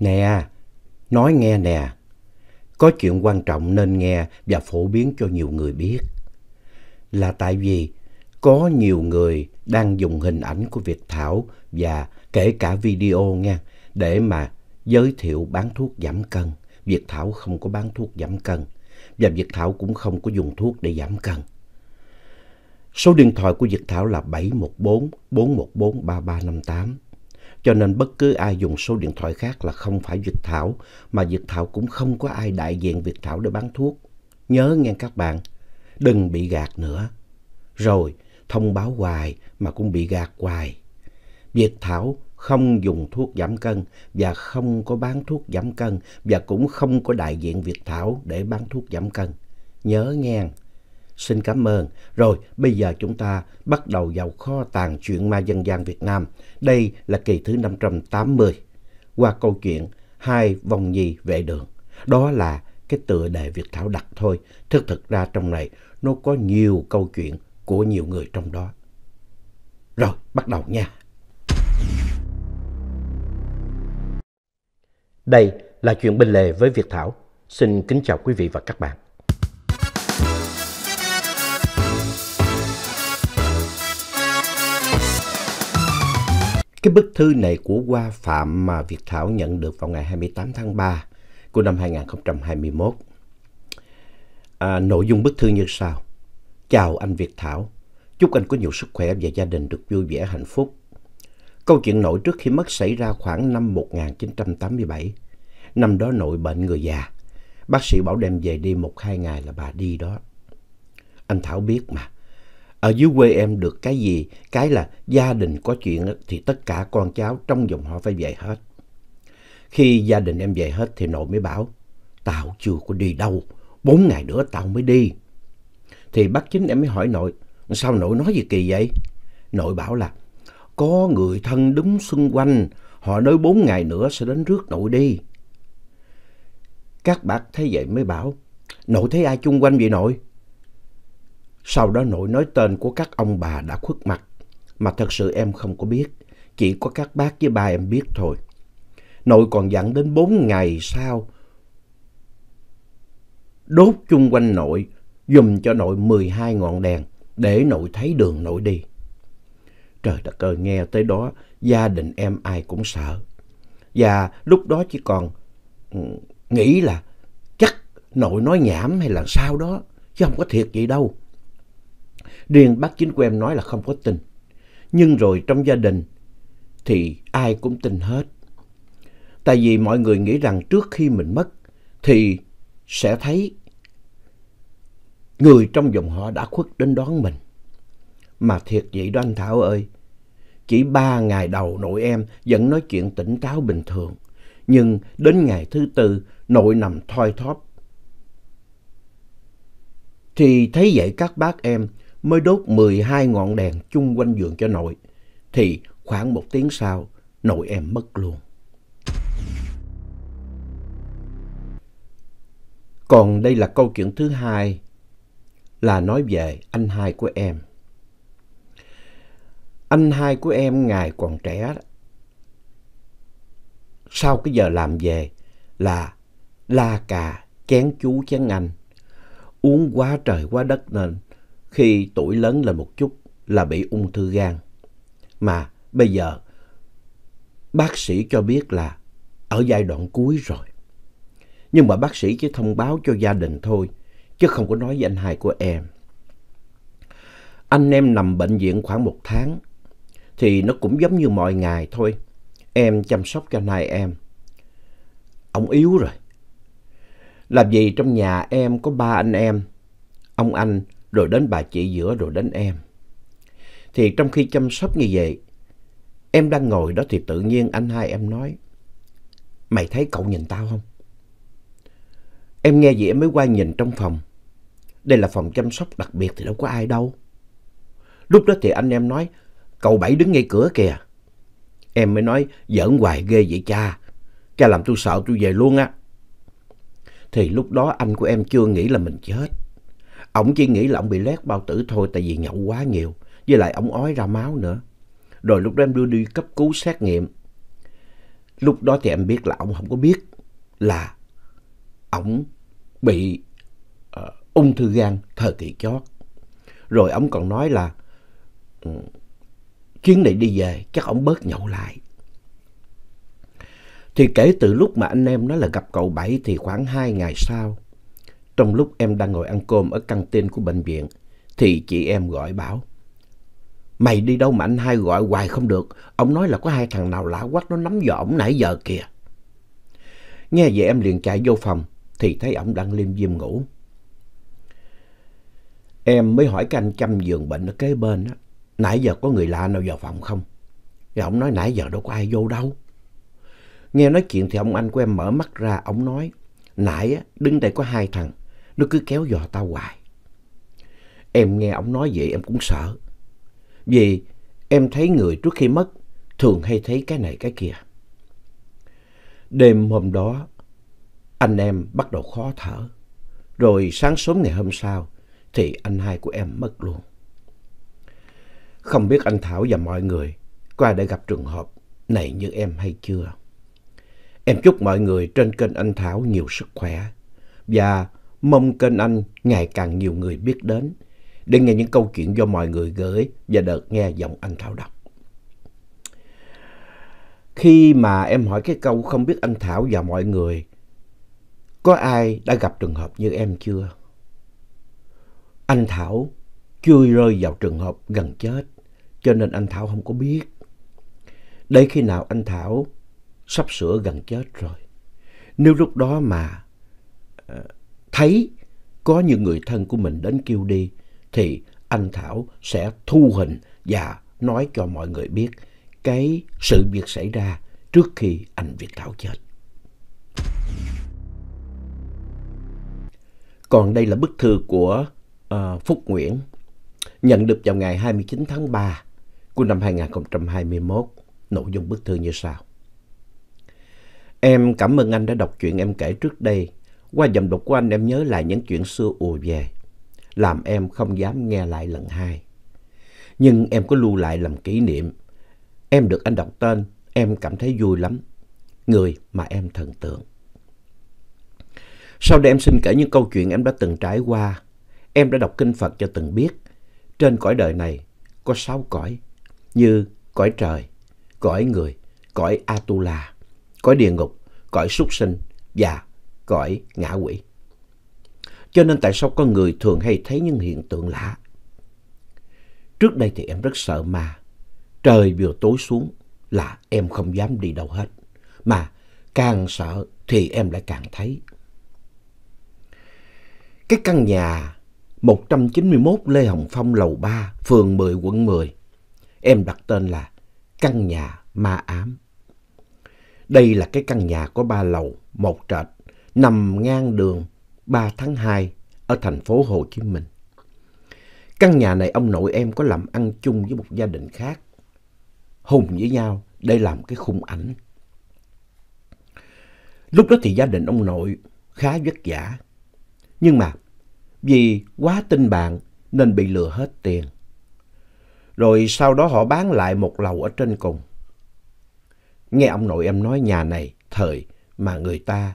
Nè, nói nghe nè, có chuyện quan trọng nên nghe và phổ biến cho nhiều người biết. Là tại vì có nhiều người đang dùng hình ảnh của Việt Thảo và kể cả video nha, để mà giới thiệu bán thuốc giảm cân. Việt Thảo không có bán thuốc giảm cân và Việt Thảo cũng không có dùng thuốc để giảm cân. Số điện thoại của Việt Thảo là 714 414 3358. Cho nên bất cứ ai dùng số điện thoại khác là không phải Việt Thảo, mà Việt Thảo cũng không có ai đại diện Việt Thảo để bán thuốc. Nhớ nghe các bạn, đừng bị gạt nữa. Rồi, thông báo hoài mà cũng bị gạt hoài. Việt Thảo không dùng thuốc giảm cân và không có bán thuốc giảm cân và cũng không có đại diện Việt Thảo để bán thuốc giảm cân. Nhớ nghe. Xin cảm ơn. Rồi, bây giờ chúng ta bắt đầu vào kho tàng chuyện ma dân gian Việt Nam. Đây là kỳ thứ 580. Qua câu chuyện Hai vòng nhi vệ đường. Đó là cái tựa đề Việt Thảo đặt thôi. Thực thực ra trong này nó có nhiều câu chuyện của nhiều người trong đó. Rồi, bắt đầu nha. Đây là chuyện bên lề với Việt Thảo. Xin kính chào quý vị và các bạn. Cái bức thư này của Hoa Phạm mà Việt Thảo nhận được vào ngày 28 tháng 3 của năm 2021. À, nội dung bức thư như sau. Chào anh Việt Thảo. Chúc anh có nhiều sức khỏe và gia đình được vui vẻ hạnh phúc. Câu chuyện nội trước khi mất xảy ra khoảng năm 1987. Năm đó nội bệnh người già. Bác sĩ bảo đem về đi một hai ngày là bà đi đó. Anh Thảo biết mà, ở dưới quê em được cái gì, cái là gia đình có chuyện thì tất cả con cháu trong dòng họ phải về hết. Khi gia đình em về hết thì nội mới bảo, tao chưa có đi đâu, bốn ngày nữa tao mới đi. Thì bác chính em mới hỏi nội, sao nội nói gì kỳ vậy? Nội bảo là, có người thân đứng xung quanh, họ nói bốn ngày nữa sẽ đến rước nội đi. Các bác thấy vậy mới bảo, nội thấy ai chung quanh vậy nội? Sau đó nội nói tên của các ông bà đã khuất mặt, mà thật sự em không có biết, chỉ có các bác với ba em biết thôi. Nội còn dặn đến bốn ngày sau, đốt chung quanh nội, dùm cho nội 12 ngọn đèn để nội thấy đường nội đi. Trời đất ơi, nghe tới đó gia đình em ai cũng sợ. Và lúc đó chỉ còn ừ, nghĩ là chắc nội nói nhảm hay là sao đó, chứ không có thiệt gì đâu. Riêng bác chính của em nói là không có tin. Nhưng rồi trong gia đình thì ai cũng tin hết. Tại vì mọi người nghĩ rằng trước khi mình mất thì sẽ thấy người trong dòng họ đã khuất đến đón mình. Mà thiệt vậy đó anh Thảo ơi. Chỉ ba ngày đầu nội em vẫn nói chuyện tỉnh táo bình thường. Nhưng đến ngày thứ tư nội nằm thoi thóp. Thì thấy vậy các bác em mới đốt 12 ngọn đèn chung quanh giường cho nội, thì khoảng một tiếng sau, nội em mất luôn. Còn đây là câu chuyện thứ hai, là nói về anh hai của em. Anh hai của em ngày còn trẻ, sau cái giờ làm về là la cà, chén chú chén anh. Uống quá trời quá đất nên khi tuổi lớn lên một chút là bị ung thư gan. Mà bây giờ bác sĩ cho biết là ở giai đoạn cuối rồi. Nhưng mà bác sĩ chỉ thông báo cho gia đình thôi, chứ không có nói với anh hai của em. Anh em nằm bệnh viện khoảng một tháng, thì nó cũng giống như mọi ngày thôi. Em chăm sóc cho anh hai em. Ông yếu rồi. Làm gì trong nhà em có ba anh em. Ông anh rồi đến bà chị giữa rồi đến em. Thì trong khi chăm sóc như vậy, em đang ngồi đó thì tự nhiên anh hai em nói, mày thấy cậu nhìn tao không? Em nghe vậy em mới qua nhìn trong phòng. Đây là phòng chăm sóc đặc biệt thì đâu có ai đâu. Lúc đó thì anh em nói, cậu Bảy đứng ngay cửa kìa. Em mới nói, giỡn hoài ghê vậy cha. Cha làm tôi sợ tôi về luôn á. Thì lúc đó anh của em chưa nghĩ là mình chết. Ông chỉ nghĩ là ông bị lét bao tử thôi tại vì nhậu quá nhiều. Với lại ông ói ra máu nữa. Rồi lúc đó em đưa đi cấp cứu xét nghiệm. Lúc đó thì em biết là ông không có biết là ông bị uh, ung thư gan thời kỳ chót. Rồi ông còn nói là ừ, chuyến này đi về chắc ông bớt nhậu lại. Thì kể từ lúc mà anh em nó là gặp cậu Bảy thì khoảng 2 ngày sau trong lúc em đang ngồi ăn cơm ở căng tin của bệnh viện, thì chị em gọi bảo. Mày đi đâu mà anh hai gọi hoài không được, ông nói là có hai thằng nào lạ quắc nó nắm giỏ ổng nãy giờ kìa. Nghe vậy em liền chạy vô phòng, thì thấy ổng đang liêm diêm ngủ. Em mới hỏi cái anh chăm giường bệnh ở kế bên á, nãy giờ có người lạ nào vào phòng không? Thì ông nói nãy giờ đâu có ai vô đâu. Nghe nói chuyện thì ông anh của em mở mắt ra, ông nói, nãy á, đứng đây có hai thằng, nó cứ kéo dò tao hoài. Em nghe ông nói vậy em cũng sợ. Vì em thấy người trước khi mất thường hay thấy cái này cái kia. Đêm hôm đó, anh em bắt đầu khó thở. Rồi sáng sớm ngày hôm sau thì anh hai của em mất luôn. Không biết anh Thảo và mọi người qua để gặp trường hợp này như em hay chưa. Em chúc mọi người trên kênh anh Thảo nhiều sức khỏe và mong kênh anh ngày càng nhiều người biết đến để nghe những câu chuyện do mọi người gửi và được nghe giọng anh Thảo đọc. Khi mà em hỏi cái câu không biết anh Thảo và mọi người, có ai đã gặp trường hợp như em chưa? Anh Thảo chưa rơi vào trường hợp gần chết, cho nên anh Thảo không có biết. Đấy khi nào anh Thảo sắp sửa gần chết rồi, nếu lúc đó mà ờ, thấy có những người thân của mình đến kêu đi thì anh Thảo sẽ thu hình và nói cho mọi người biết cái sự việc xảy ra trước khi anh Việt Thảo chết. Còn đây là bức thư của uh, Phúc Nguyễn nhận được vào ngày 29 tháng 3 của năm 2021. Nội dung bức thư như sau. Em cảm ơn anh đã đọc chuyện em kể trước đây qua dòng đọc của anh em nhớ lại những chuyện xưa ùa về, làm em không dám nghe lại lần hai. Nhưng em có lưu lại làm kỷ niệm. Em được anh đọc tên, em cảm thấy vui lắm. Người mà em thần tượng. Sau đây em xin kể những câu chuyện em đã từng trải qua. Em đã đọc kinh Phật cho từng biết. Trên cõi đời này có sáu cõi như cõi trời, cõi người, cõi Atula, cõi địa ngục, cõi súc sinh và cõi ngã quỷ. Cho nên tại sao con người thường hay thấy những hiện tượng lạ? Trước đây thì em rất sợ ma. Trời vừa tối xuống là em không dám đi đâu hết. Mà càng sợ thì em lại càng thấy. Cái căn nhà 191 Lê Hồng Phong lầu 3, phường 10, quận 10. Em đặt tên là căn nhà ma ám. Đây là cái căn nhà có ba lầu, một trệt nằm ngang đường 3 tháng 2 ở thành phố Hồ Chí Minh. Căn nhà này ông nội em có làm ăn chung với một gia đình khác, hùng với nhau để làm cái khung ảnh. Lúc đó thì gia đình ông nội khá vất vả, nhưng mà vì quá tin bạn nên bị lừa hết tiền. Rồi sau đó họ bán lại một lầu ở trên cùng. Nghe ông nội em nói nhà này thời mà người ta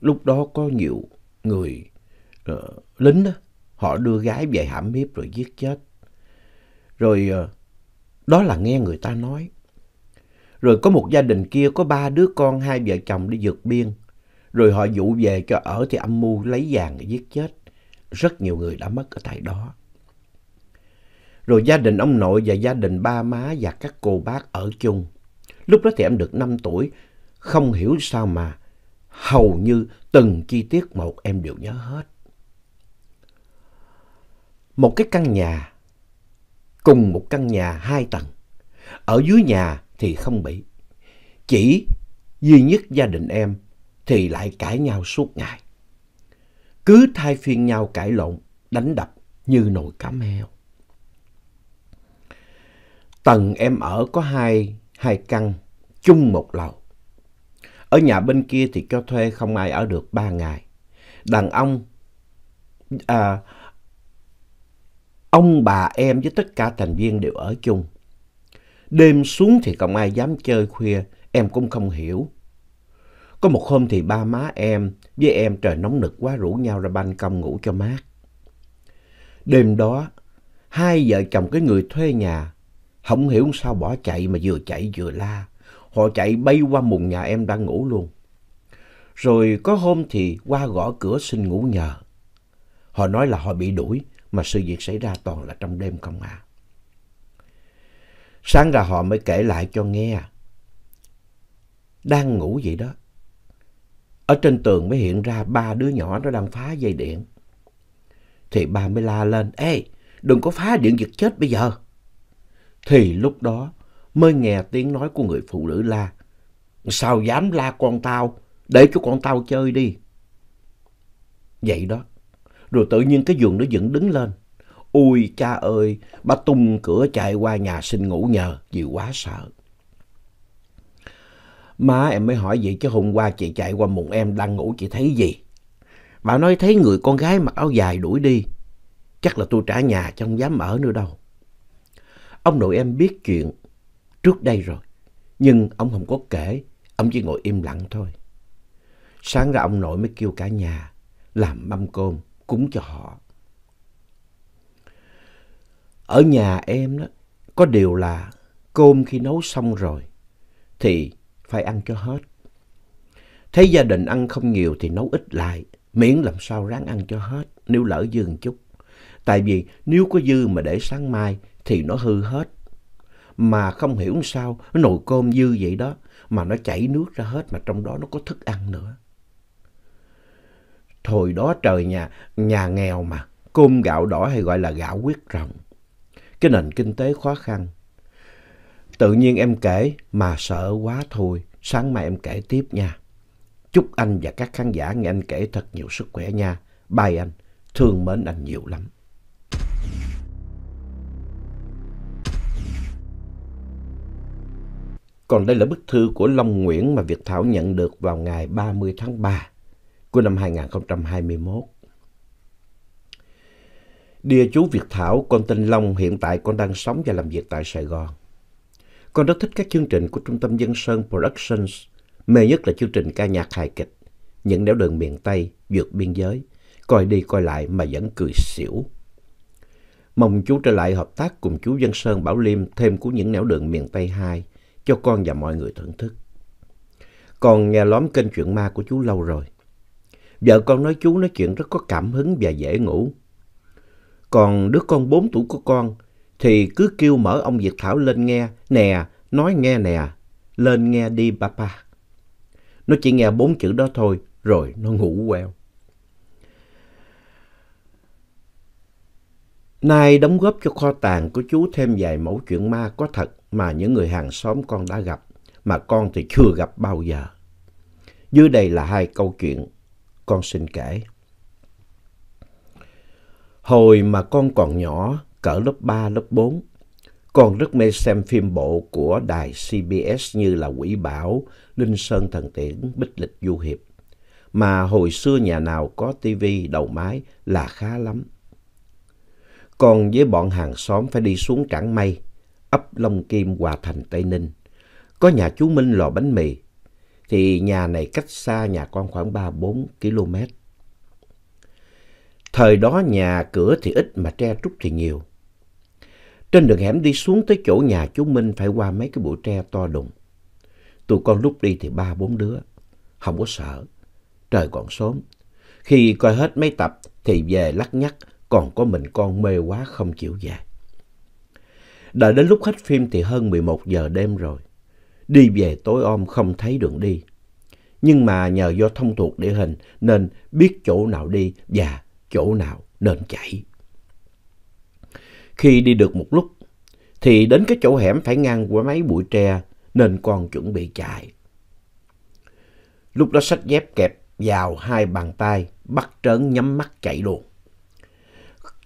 lúc đó có nhiều người uh, lính đó, họ đưa gái về hãm hiếp rồi giết chết. Rồi uh, đó là nghe người ta nói. Rồi có một gia đình kia có ba đứa con, hai vợ chồng đi vượt biên. Rồi họ dụ về cho ở thì âm mưu lấy vàng giết chết. Rất nhiều người đã mất ở tại đó. Rồi gia đình ông nội và gia đình ba má và các cô bác ở chung. Lúc đó thì em được năm tuổi, không hiểu sao mà hầu như từng chi tiết một em đều nhớ hết. Một cái căn nhà, cùng một căn nhà hai tầng, ở dưới nhà thì không bị, chỉ duy nhất gia đình em thì lại cãi nhau suốt ngày. Cứ thay phiên nhau cãi lộn, đánh đập như nồi cá heo. Tầng em ở có hai, hai căn, chung một lầu. Ở nhà bên kia thì cho thuê không ai ở được 3 ngày. Đàn ông, à, ông bà em với tất cả thành viên đều ở chung. Đêm xuống thì không ai dám chơi khuya, em cũng không hiểu. Có một hôm thì ba má em với em trời nóng nực quá rủ nhau ra ban công ngủ cho mát. Đêm đó, hai vợ chồng cái người thuê nhà, không hiểu sao bỏ chạy mà vừa chạy vừa la. Họ chạy bay qua mùng nhà em đang ngủ luôn. Rồi có hôm thì qua gõ cửa xin ngủ nhờ. Họ nói là họ bị đuổi, mà sự việc xảy ra toàn là trong đêm không à. Sáng ra họ mới kể lại cho nghe. Đang ngủ vậy đó. Ở trên tường mới hiện ra ba đứa nhỏ nó đang phá dây điện. Thì ba mới la lên, Ê, đừng có phá điện giật chết bây giờ. Thì lúc đó mới nghe tiếng nói của người phụ nữ la. Sao dám la con tao, để cho con tao chơi đi. Vậy đó, rồi tự nhiên cái giường nó dựng đứng lên. Ôi cha ơi, bà tung cửa chạy qua nhà xin ngủ nhờ vì quá sợ. Má em mới hỏi vậy chứ hôm qua chị chạy qua mùng em đang ngủ chị thấy gì? Bà nói thấy người con gái mặc áo dài đuổi đi. Chắc là tôi trả nhà chứ không dám ở nữa đâu. Ông nội em biết chuyện trước đây rồi. Nhưng ông không có kể, ông chỉ ngồi im lặng thôi. Sáng ra ông nội mới kêu cả nhà làm mâm cơm cúng cho họ. Ở nhà em đó, có điều là cơm khi nấu xong rồi thì phải ăn cho hết. Thấy gia đình ăn không nhiều thì nấu ít lại, miễn làm sao ráng ăn cho hết nếu lỡ dư một chút. Tại vì nếu có dư mà để sáng mai thì nó hư hết, mà không hiểu sao nó nồi cơm dư vậy đó mà nó chảy nước ra hết mà trong đó nó có thức ăn nữa. Thời đó trời nhà, nhà nghèo mà, cơm gạo đỏ hay gọi là gạo quyết rồng. Cái nền kinh tế khó khăn. Tự nhiên em kể mà sợ quá thôi, sáng mai em kể tiếp nha. Chúc anh và các khán giả nghe anh kể thật nhiều sức khỏe nha. Bye anh, thương mến anh nhiều lắm. Còn đây là bức thư của Long Nguyễn mà Việt Thảo nhận được vào ngày 30 tháng 3 của năm 2021. Địa chú Việt Thảo, con tên Long, hiện tại con đang sống và làm việc tại Sài Gòn. Con rất thích các chương trình của Trung tâm Dân Sơn Productions, mê nhất là chương trình ca nhạc hài kịch, những nẻo đường miền Tây, vượt biên giới, coi đi coi lại mà vẫn cười xỉu. Mong chú trở lại hợp tác cùng chú Dân Sơn Bảo Liêm thêm của những nẻo đường miền Tây 2, cho con và mọi người thưởng thức. Con nghe lóm kênh chuyện ma của chú lâu rồi. Vợ con nói chú nói chuyện rất có cảm hứng và dễ ngủ. Còn đứa con 4 tuổi của con thì cứ kêu mở ông Việt Thảo lên nghe, nè, nói nghe nè, lên nghe đi papa. Nó chỉ nghe bốn chữ đó thôi, rồi nó ngủ queo. Nay đóng góp cho kho tàng của chú thêm vài mẫu chuyện ma có thật mà những người hàng xóm con đã gặp, mà con thì chưa gặp bao giờ. Dưới đây là hai câu chuyện con xin kể. Hồi mà con còn nhỏ, cỡ lớp 3, lớp 4, con rất mê xem phim bộ của đài CBS như là Quỷ Bảo, Linh Sơn Thần Tiễn, Bích Lịch Du Hiệp. Mà hồi xưa nhà nào có tivi đầu máy là khá lắm. Còn với bọn hàng xóm phải đi xuống trảng mây ấp Long Kim, Hòa Thành, Tây Ninh, có nhà chú Minh lò bánh mì, thì nhà này cách xa nhà con khoảng 3-4 km. Thời đó nhà cửa thì ít mà tre trúc thì nhiều. Trên đường hẻm đi xuống tới chỗ nhà chú Minh phải qua mấy cái bụi tre to đùng. Tụi con lúc đi thì ba bốn đứa, không có sợ. Trời còn sớm. Khi coi hết mấy tập thì về lắc nhắc còn có mình con mê quá không chịu về. Đợi đến lúc hết phim thì hơn 11 giờ đêm rồi. Đi về tối om không thấy đường đi. Nhưng mà nhờ do thông thuộc địa hình nên biết chỗ nào đi và chỗ nào nên chạy. Khi đi được một lúc thì đến cái chỗ hẻm phải ngang qua mấy bụi tre nên con chuẩn bị chạy. Lúc đó sách dép kẹp vào hai bàn tay, bắt trớn nhắm mắt chạy luôn.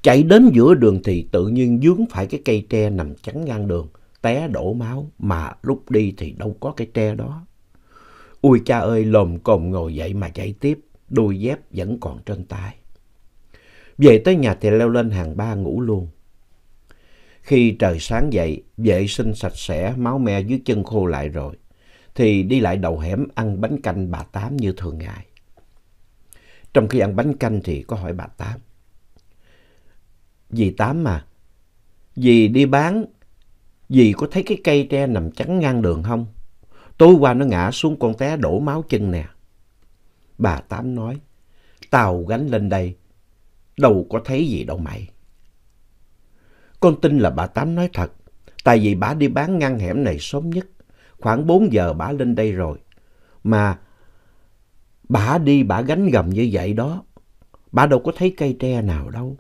Chạy đến giữa đường thì tự nhiên vướng phải cái cây tre nằm chắn ngang đường, té đổ máu, mà lúc đi thì đâu có cái tre đó. Ui cha ơi, lồm cồm ngồi dậy mà chạy tiếp, đôi dép vẫn còn trên tay. Về tới nhà thì leo lên hàng ba ngủ luôn. Khi trời sáng dậy, vệ sinh sạch sẽ, máu me dưới chân khô lại rồi, thì đi lại đầu hẻm ăn bánh canh bà Tám như thường ngày. Trong khi ăn bánh canh thì có hỏi bà Tám. Dì Tám mà, dì đi bán, dì có thấy cái cây tre nằm chắn ngang đường không? Tối qua nó ngã xuống con té đổ máu chân nè. Bà Tám nói, tàu gánh lên đây, đâu có thấy gì đâu mày. Con tin là bà Tám nói thật, tại vì bà đi bán ngang hẻm này sớm nhất, khoảng 4 giờ bà lên đây rồi. Mà bà đi bà gánh gầm như vậy đó, bà đâu có thấy cây tre nào đâu.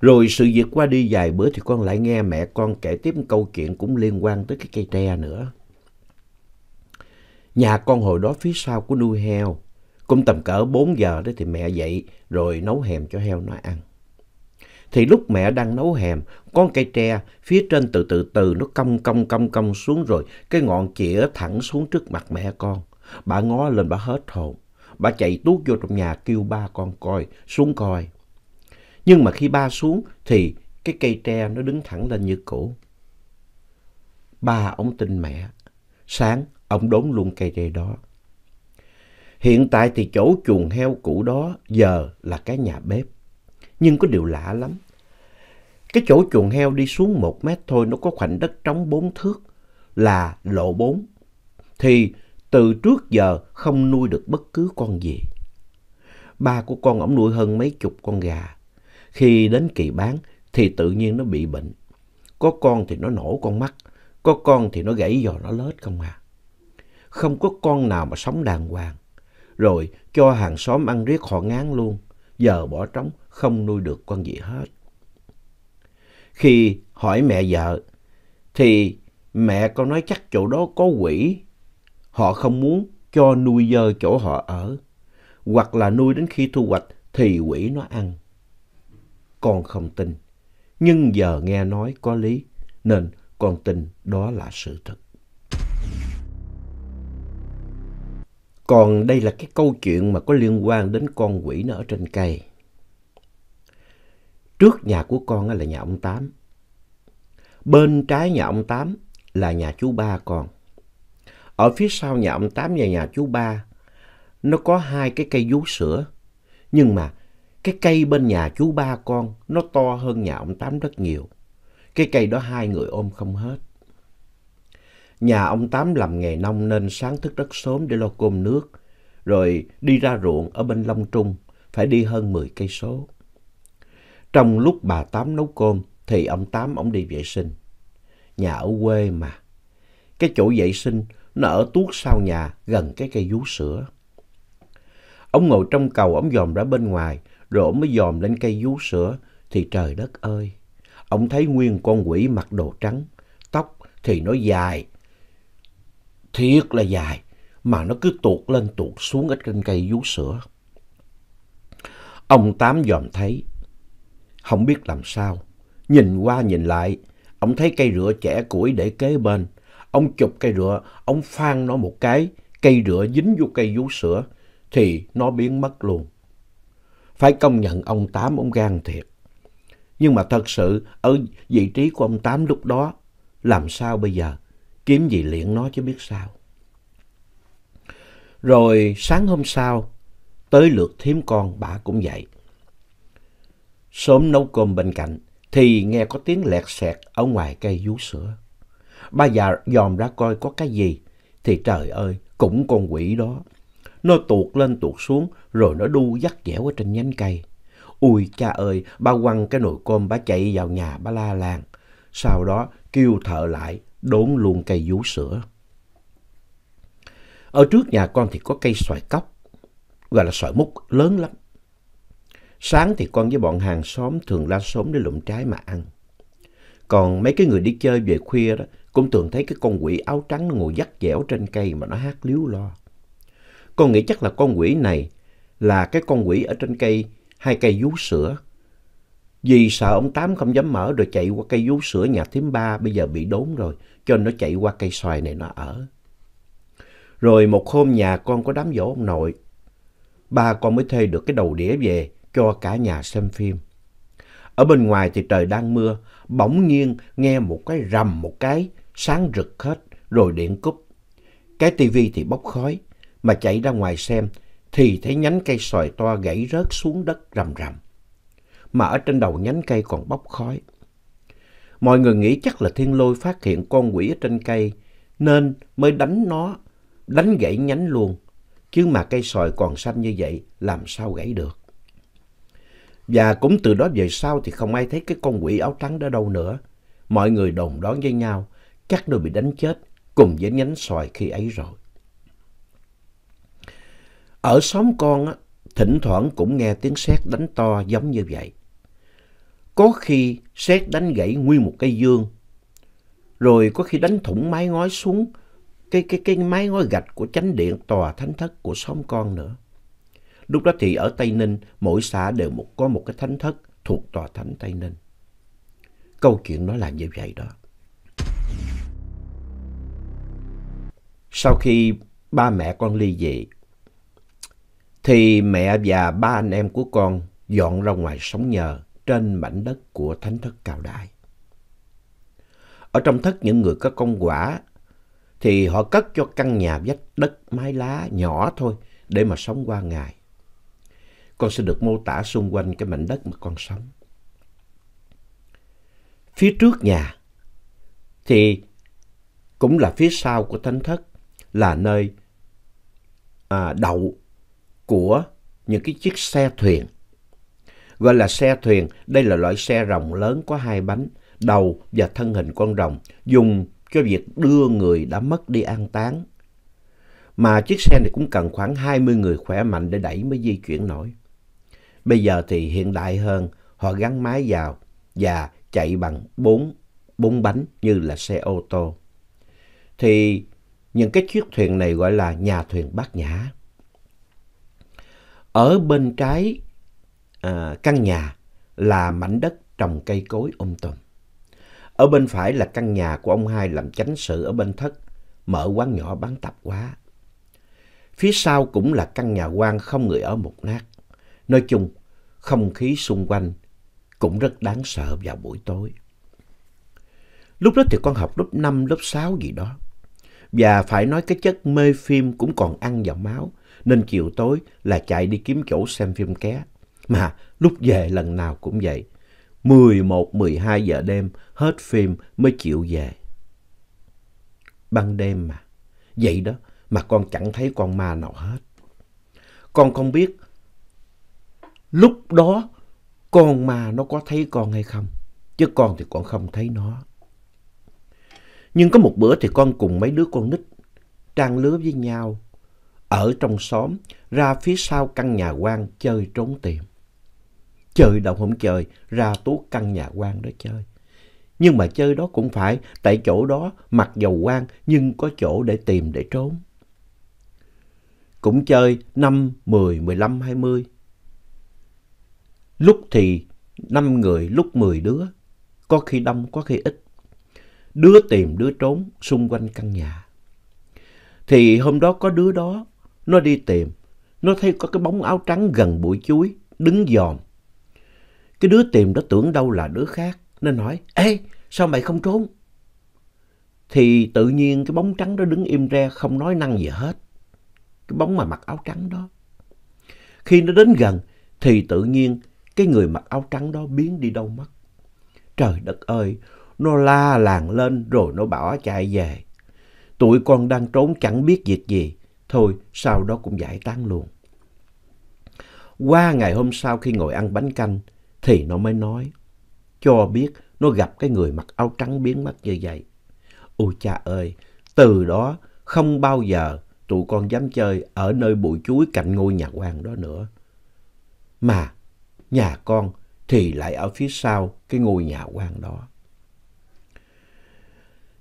Rồi sự việc qua đi vài bữa thì con lại nghe mẹ con kể tiếp câu chuyện cũng liên quan tới cái cây tre nữa. Nhà con hồi đó phía sau có nuôi heo. Cũng tầm cỡ 4 giờ đó thì mẹ dậy rồi nấu hèm cho heo nó ăn. Thì lúc mẹ đang nấu hèm, con cây tre phía trên từ từ từ nó cong cong cong cong xuống rồi. Cái ngọn chĩa thẳng xuống trước mặt mẹ con. Bà ngó lên bà hết hồn. Bà chạy tuốt vô trong nhà kêu ba con coi, xuống coi. Nhưng mà khi ba xuống thì cái cây tre nó đứng thẳng lên như cũ. Ba ông tin mẹ. Sáng ông đốn luôn cây tre đó. Hiện tại thì chỗ chuồng heo cũ đó giờ là cái nhà bếp. Nhưng có điều lạ lắm. Cái chỗ chuồng heo đi xuống một mét thôi nó có khoảnh đất trống bốn thước là lộ bốn. Thì từ trước giờ không nuôi được bất cứ con gì. Ba của con ổng nuôi hơn mấy chục con gà, khi đến kỳ bán thì tự nhiên nó bị bệnh. Có con thì nó nổ con mắt, có con thì nó gãy giò nó lết không à. Không có con nào mà sống đàng hoàng. Rồi cho hàng xóm ăn riết họ ngán luôn. Giờ bỏ trống không nuôi được con gì hết. Khi hỏi mẹ vợ thì mẹ con nói chắc chỗ đó có quỷ. Họ không muốn cho nuôi dơ chỗ họ ở. Hoặc là nuôi đến khi thu hoạch thì quỷ nó ăn con không tin. Nhưng giờ nghe nói có lý, nên con tin đó là sự thật. Còn đây là cái câu chuyện mà có liên quan đến con quỷ nó ở trên cây. Trước nhà của con là nhà ông Tám. Bên trái nhà ông Tám là nhà chú ba con. Ở phía sau nhà ông Tám và nhà chú ba, nó có hai cái cây vú sữa. Nhưng mà cái cây bên nhà chú ba con nó to hơn nhà ông Tám rất nhiều. Cái cây đó hai người ôm không hết. Nhà ông Tám làm nghề nông nên sáng thức rất sớm để lo cơm nước, rồi đi ra ruộng ở bên Long Trung, phải đi hơn mười cây số. Trong lúc bà Tám nấu cơm thì ông Tám ông đi vệ sinh. Nhà ở quê mà. Cái chỗ vệ sinh nó ở tuốt sau nhà gần cái cây vú sữa. Ông ngồi trong cầu ông dòm ra bên ngoài rổ mới dòm lên cây vú sữa, thì trời đất ơi! Ông thấy nguyên con quỷ mặc đồ trắng, tóc thì nó dài, thiệt là dài, mà nó cứ tuột lên tuột xuống ở trên cây vú sữa. Ông Tám dòm thấy, không biết làm sao, nhìn qua nhìn lại, ông thấy cây rửa chẻ củi để kế bên. Ông chụp cây rửa, ông phang nó một cái, cây rửa dính vô cây vú sữa, thì nó biến mất luôn. Phải công nhận ông Tám ông gan thiệt. Nhưng mà thật sự ở vị trí của ông Tám lúc đó làm sao bây giờ? Kiếm gì liễn nó chứ biết sao. Rồi sáng hôm sau, tới lượt thím con bà cũng vậy. Sớm nấu cơm bên cạnh thì nghe có tiếng lẹt xẹt ở ngoài cây vú sữa. ba già dòm ra coi có cái gì thì trời ơi cũng con quỷ đó. Nó tuột lên tuột xuống, rồi nó đu dắt dẻo ở trên nhánh cây. Ui cha ơi, ba quăng cái nồi cơm ba chạy vào nhà ba la làng. Sau đó kêu thợ lại, đốn luôn cây vú sữa. Ở trước nhà con thì có cây xoài cốc gọi là xoài mút lớn lắm. Sáng thì con với bọn hàng xóm thường ra sớm để lụm trái mà ăn. Còn mấy cái người đi chơi về khuya đó cũng thường thấy cái con quỷ áo trắng nó ngồi dắt dẻo trên cây mà nó hát líu lo. Con nghĩ chắc là con quỷ này là cái con quỷ ở trên cây, hai cây vú sữa. Vì sợ ông Tám không dám mở rồi chạy qua cây vú sữa nhà thím ba bây giờ bị đốn rồi, cho nên nó chạy qua cây xoài này nó ở. Rồi một hôm nhà con có đám dỗ ông nội, ba con mới thuê được cái đầu đĩa về cho cả nhà xem phim. Ở bên ngoài thì trời đang mưa, bỗng nhiên nghe một cái rầm một cái, sáng rực hết, rồi điện cúp. Cái tivi thì bốc khói, mà chạy ra ngoài xem thì thấy nhánh cây xoài to gãy rớt xuống đất rầm rầm. Mà ở trên đầu nhánh cây còn bốc khói. Mọi người nghĩ chắc là thiên lôi phát hiện con quỷ ở trên cây nên mới đánh nó, đánh gãy nhánh luôn. Chứ mà cây sòi còn xanh như vậy làm sao gãy được. Và cũng từ đó về sau thì không ai thấy cái con quỷ áo trắng đó đâu nữa. Mọi người đồng đoán với nhau, chắc nó bị đánh chết cùng với nhánh sòi khi ấy rồi. Ở xóm con á, thỉnh thoảng cũng nghe tiếng sét đánh to giống như vậy. Có khi sét đánh gãy nguyên một cây dương, rồi có khi đánh thủng mái ngói xuống cái cái cái mái ngói gạch của chánh điện tòa thánh thất của xóm con nữa. Lúc đó thì ở Tây Ninh, mỗi xã đều một, có một cái thánh thất thuộc tòa thánh Tây Ninh. Câu chuyện nó là như vậy đó. Sau khi ba mẹ con ly dị, thì mẹ và ba anh em của con dọn ra ngoài sống nhờ trên mảnh đất của thánh thất cao đại. Ở trong thất những người có công quả thì họ cất cho căn nhà vách đất mái lá nhỏ thôi để mà sống qua ngày. Con sẽ được mô tả xung quanh cái mảnh đất mà con sống. Phía trước nhà thì cũng là phía sau của thánh thất là nơi à, đậu của những cái chiếc xe thuyền. Gọi là xe thuyền, đây là loại xe rồng lớn có hai bánh, đầu và thân hình con rồng, dùng cho việc đưa người đã mất đi an táng. Mà chiếc xe này cũng cần khoảng 20 người khỏe mạnh để đẩy mới di chuyển nổi. Bây giờ thì hiện đại hơn, họ gắn máy vào và chạy bằng bốn bốn bánh như là xe ô tô. Thì những cái chiếc thuyền này gọi là nhà thuyền bát nhã. Ở bên trái à, căn nhà là mảnh đất trồng cây cối ôm tùm. Ở bên phải là căn nhà của ông hai làm chánh sự ở bên thất, mở quán nhỏ bán tạp hóa. Phía sau cũng là căn nhà quan không người ở một nát. Nói chung, không khí xung quanh cũng rất đáng sợ vào buổi tối. Lúc đó thì con học lớp 5, lớp 6 gì đó. Và phải nói cái chất mê phim cũng còn ăn vào máu, nên chiều tối là chạy đi kiếm chỗ xem phim ké. Mà lúc về lần nào cũng vậy, 11, 12 giờ đêm hết phim mới chịu về. Ban đêm mà, vậy đó mà con chẳng thấy con ma nào hết. Con không biết lúc đó con ma nó có thấy con hay không, chứ con thì con không thấy nó. Nhưng có một bữa thì con cùng mấy đứa con nít trang lứa với nhau ở trong xóm, ra phía sau căn nhà quan chơi trốn tìm. Chơi động không chơi, ra tuốt căn nhà quan đó chơi. Nhưng mà chơi đó cũng phải, tại chỗ đó mặc dầu quan nhưng có chỗ để tìm để trốn. Cũng chơi năm, mười, mười lăm, hai mươi, Lúc thì năm người, lúc mười đứa. Có khi đông, có khi ít. Đứa tìm, đứa trốn xung quanh căn nhà. Thì hôm đó có đứa đó nó đi tìm. Nó thấy có cái bóng áo trắng gần bụi chuối, đứng dòm. Cái đứa tìm đó tưởng đâu là đứa khác. Nên nói, Ê, sao mày không trốn? Thì tự nhiên cái bóng trắng đó đứng im re, không nói năng gì hết. Cái bóng mà mặc áo trắng đó. Khi nó đến gần, thì tự nhiên cái người mặc áo trắng đó biến đi đâu mất. Trời đất ơi, nó la làng lên rồi nó bỏ chạy về. Tụi con đang trốn chẳng biết việc gì. Thôi sau đó cũng giải tán luôn. Qua ngày hôm sau khi ngồi ăn bánh canh thì nó mới nói. Cho biết nó gặp cái người mặc áo trắng biến mất như vậy. Ôi cha ơi, từ đó không bao giờ tụi con dám chơi ở nơi bụi chuối cạnh ngôi nhà quan đó nữa. Mà nhà con thì lại ở phía sau cái ngôi nhà quan đó.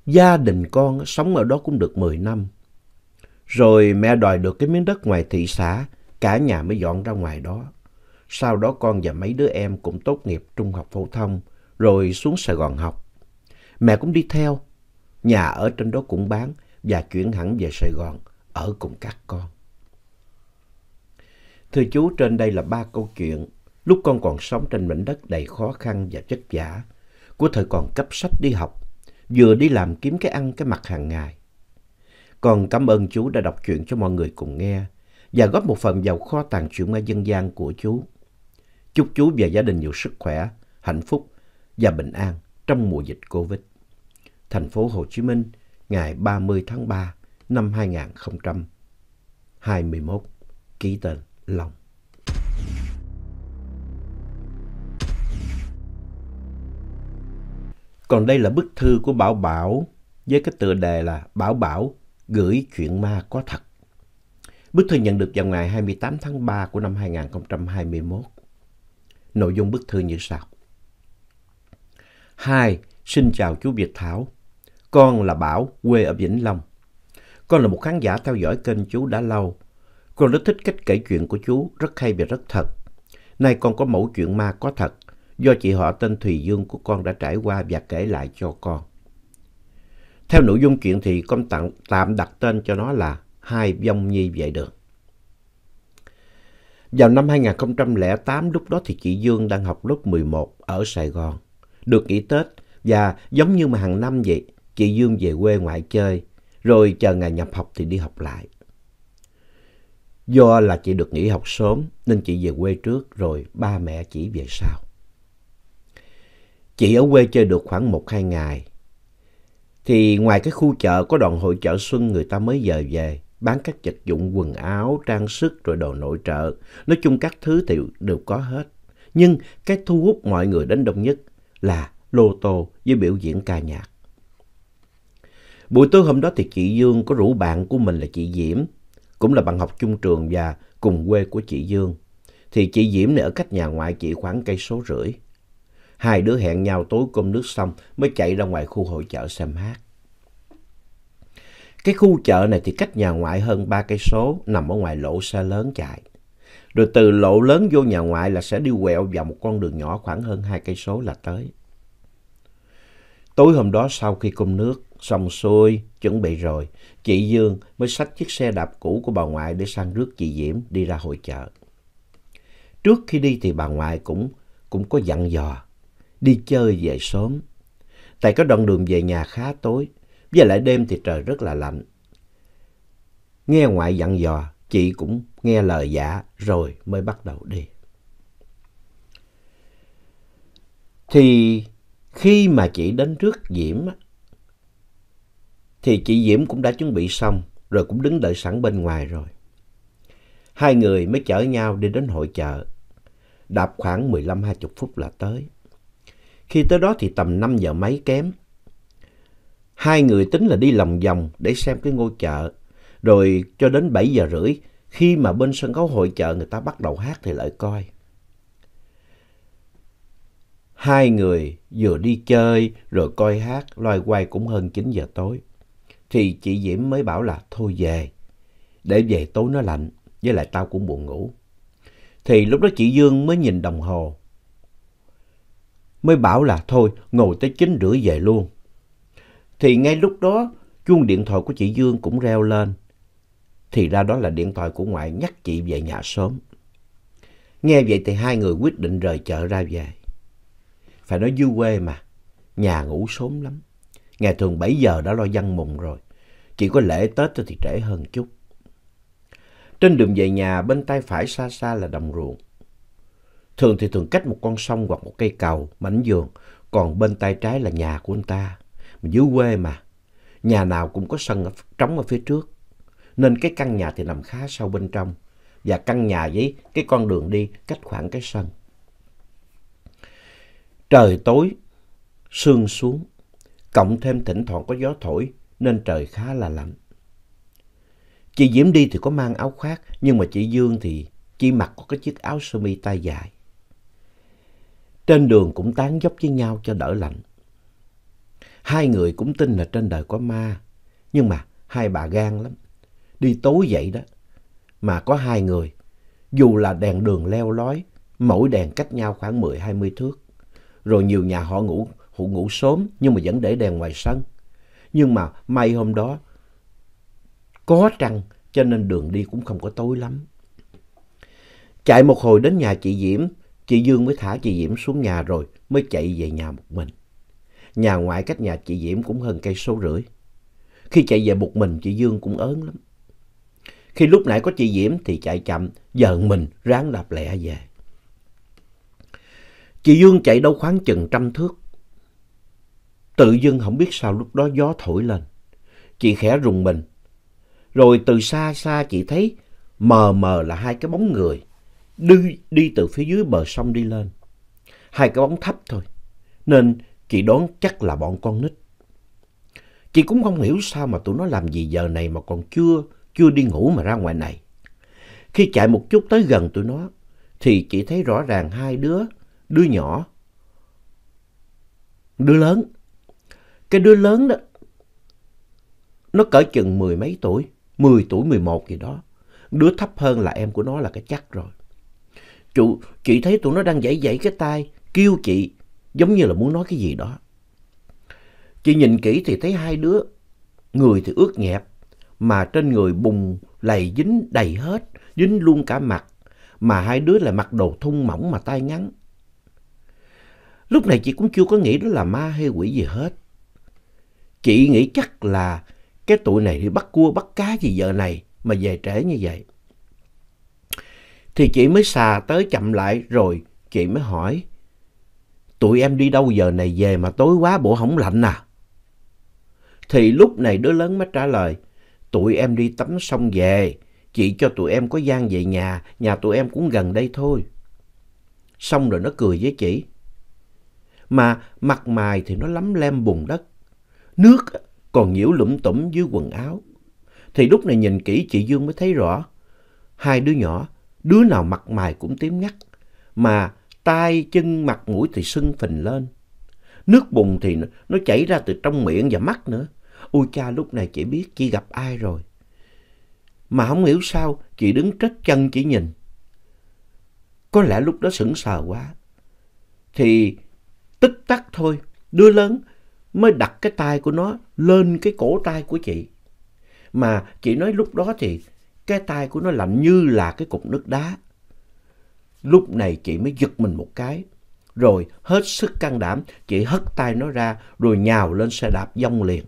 Gia đình con sống ở đó cũng được 10 năm rồi mẹ đòi được cái miếng đất ngoài thị xã, cả nhà mới dọn ra ngoài đó. Sau đó con và mấy đứa em cũng tốt nghiệp trung học phổ thông, rồi xuống Sài Gòn học. Mẹ cũng đi theo, nhà ở trên đó cũng bán và chuyển hẳn về Sài Gòn, ở cùng các con. Thưa chú, trên đây là ba câu chuyện lúc con còn sống trên mảnh đất đầy khó khăn và chất giả của thời còn cấp sách đi học, vừa đi làm kiếm cái ăn cái mặt hàng ngày. Còn cảm ơn chú đã đọc chuyện cho mọi người cùng nghe và góp một phần vào kho tàng chuyện ma dân gian của chú. Chúc chú và gia đình nhiều sức khỏe, hạnh phúc và bình an trong mùa dịch Covid. Thành phố Hồ Chí Minh, ngày 30 tháng 3 năm 2021, ký tên Long. Còn đây là bức thư của Bảo Bảo với cái tựa đề là Bảo Bảo gửi chuyện ma có thật. Bức thư nhận được vào ngày 28 tháng 3 của năm 2021. Nội dung bức thư như sau. Hai, xin chào chú Việt Thảo. Con là Bảo, quê ở Vĩnh Long. Con là một khán giả theo dõi kênh chú đã lâu. Con rất thích cách kể chuyện của chú, rất hay và rất thật. Nay con có mẫu chuyện ma có thật do chị họ tên Thùy Dương của con đã trải qua và kể lại cho con. Theo nội dung chuyện thì con tặng tạm đặt tên cho nó là Hai Vong Nhi Vệ Đường. Vào năm 2008, lúc đó thì chị Dương đang học lớp 11 ở Sài Gòn. Được nghỉ Tết và giống như mà hàng năm vậy, chị Dương về quê ngoại chơi, rồi chờ ngày nhập học thì đi học lại. Do là chị được nghỉ học sớm nên chị về quê trước rồi ba mẹ chỉ về sau. Chị ở quê chơi được khoảng 1-2 ngày thì ngoài cái khu chợ có đoàn hội chợ xuân người ta mới giờ về, bán các vật dụng quần áo, trang sức rồi đồ nội trợ. Nói chung các thứ thì đều có hết. Nhưng cái thu hút mọi người đến đông nhất là lô tô với biểu diễn ca nhạc. Buổi tối hôm đó thì chị Dương có rủ bạn của mình là chị Diễm, cũng là bạn học chung trường và cùng quê của chị Dương. Thì chị Diễm này ở cách nhà ngoại chị khoảng cây số rưỡi. Hai đứa hẹn nhau tối cơm nước xong mới chạy ra ngoài khu hội chợ xem hát. Cái khu chợ này thì cách nhà ngoại hơn ba cây số, nằm ở ngoài lộ xe lớn chạy. Rồi từ lộ lớn vô nhà ngoại là sẽ đi quẹo vào một con đường nhỏ khoảng hơn hai cây số là tới. Tối hôm đó sau khi cơm nước, xong xuôi, chuẩn bị rồi, chị Dương mới xách chiếc xe đạp cũ của bà ngoại để sang rước chị Diễm đi ra hội chợ. Trước khi đi thì bà ngoại cũng cũng có dặn dò đi chơi về sớm. Tại có đoạn đường về nhà khá tối, với lại đêm thì trời rất là lạnh. Nghe ngoại dặn dò, chị cũng nghe lời giả rồi mới bắt đầu đi. Thì khi mà chị đến trước Diễm thì chị Diễm cũng đã chuẩn bị xong rồi cũng đứng đợi sẵn bên ngoài rồi. Hai người mới chở nhau đi đến hội chợ. Đạp khoảng 15-20 phút là tới. Khi tới đó thì tầm 5 giờ mấy kém. Hai người tính là đi lòng vòng để xem cái ngôi chợ. Rồi cho đến 7 giờ rưỡi, khi mà bên sân khấu hội chợ người ta bắt đầu hát thì lại coi. Hai người vừa đi chơi rồi coi hát, loay quay cũng hơn 9 giờ tối. Thì chị Diễm mới bảo là thôi về, để về tối nó lạnh, với lại tao cũng buồn ngủ. Thì lúc đó chị Dương mới nhìn đồng hồ, mới bảo là thôi ngồi tới chín rưỡi về luôn. Thì ngay lúc đó chuông điện thoại của chị Dương cũng reo lên. Thì ra đó là điện thoại của ngoại nhắc chị về nhà sớm. Nghe vậy thì hai người quyết định rời chợ ra về. Phải nói du quê mà, nhà ngủ sớm lắm. Ngày thường 7 giờ đã lo văn mùng rồi, chỉ có lễ Tết thì trễ hơn chút. Trên đường về nhà bên tay phải xa xa là đồng ruộng. Thường thì thường cách một con sông hoặc một cây cầu, mảnh vườn. còn bên tay trái là nhà của anh ta. Mà dưới quê mà, nhà nào cũng có sân ở, trống ở phía trước. Nên cái căn nhà thì nằm khá sâu bên trong. Và căn nhà với cái con đường đi cách khoảng cái sân. Trời tối, sương xuống, cộng thêm thỉnh thoảng có gió thổi nên trời khá là lạnh. Chị Diễm đi thì có mang áo khoác nhưng mà chị Dương thì chỉ mặc có cái chiếc áo sơ mi tay dài. Trên đường cũng tán dốc với nhau cho đỡ lạnh. Hai người cũng tin là trên đời có ma. Nhưng mà hai bà gan lắm. Đi tối vậy đó. Mà có hai người. Dù là đèn đường leo lói. Mỗi đèn cách nhau khoảng 10-20 thước. Rồi nhiều nhà họ ngủ, họ ngủ sớm nhưng mà vẫn để đèn ngoài sân. Nhưng mà may hôm đó có trăng cho nên đường đi cũng không có tối lắm. Chạy một hồi đến nhà chị Diễm Chị Dương mới thả chị Diễm xuống nhà rồi mới chạy về nhà một mình. Nhà ngoại cách nhà chị Diễm cũng hơn cây số rưỡi. Khi chạy về một mình chị Dương cũng ớn lắm. Khi lúc nãy có chị Diễm thì chạy chậm, giờ mình ráng đạp lẹ về. Chị Dương chạy đâu khoáng chừng trăm thước. Tự dưng không biết sao lúc đó gió thổi lên. Chị khẽ rùng mình. Rồi từ xa xa chị thấy mờ mờ là hai cái bóng người đi, đi từ phía dưới bờ sông đi lên. Hai cái bóng thấp thôi, nên chị đoán chắc là bọn con nít. Chị cũng không hiểu sao mà tụi nó làm gì giờ này mà còn chưa, chưa đi ngủ mà ra ngoài này. Khi chạy một chút tới gần tụi nó, thì chị thấy rõ ràng hai đứa, đứa nhỏ, đứa lớn. Cái đứa lớn đó, nó cỡ chừng mười mấy tuổi, mười tuổi, mười một gì đó. Đứa thấp hơn là em của nó là cái chắc rồi chủ, chị thấy tụi nó đang giãy giãy cái tay, kêu chị, giống như là muốn nói cái gì đó. Chị nhìn kỹ thì thấy hai đứa, người thì ướt nhẹp, mà trên người bùng lầy dính đầy hết, dính luôn cả mặt, mà hai đứa lại mặc đồ thun mỏng mà tay ngắn. Lúc này chị cũng chưa có nghĩ đó là ma hay quỷ gì hết. Chị nghĩ chắc là cái tụi này thì bắt cua bắt cá gì giờ này mà về trễ như vậy. Thì chị mới xà tới chậm lại rồi chị mới hỏi. Tụi em đi đâu giờ này về mà tối quá bộ hỏng lạnh à? Thì lúc này đứa lớn mới trả lời. Tụi em đi tắm xong về. Chị cho tụi em có gian về nhà. Nhà tụi em cũng gần đây thôi. Xong rồi nó cười với chị. Mà mặt mày thì nó lắm lem bùn đất. Nước còn nhiễu lủm tủm dưới quần áo. Thì lúc này nhìn kỹ chị Dương mới thấy rõ. Hai đứa nhỏ Đứa nào mặt mày cũng tím ngắt, mà tay chân mặt mũi thì sưng phình lên. Nước bùng thì nó chảy ra từ trong miệng và mắt nữa. Ôi cha lúc này chị biết chị gặp ai rồi. Mà không hiểu sao chị đứng trách chân chị nhìn. Có lẽ lúc đó sững sờ quá. Thì tích tắc thôi, đứa lớn mới đặt cái tay của nó lên cái cổ tay của chị. Mà chị nói lúc đó thì cái tay của nó lạnh như là cái cục nước đá. Lúc này chị mới giật mình một cái. Rồi hết sức can đảm, chị hất tay nó ra rồi nhào lên xe đạp dông liền.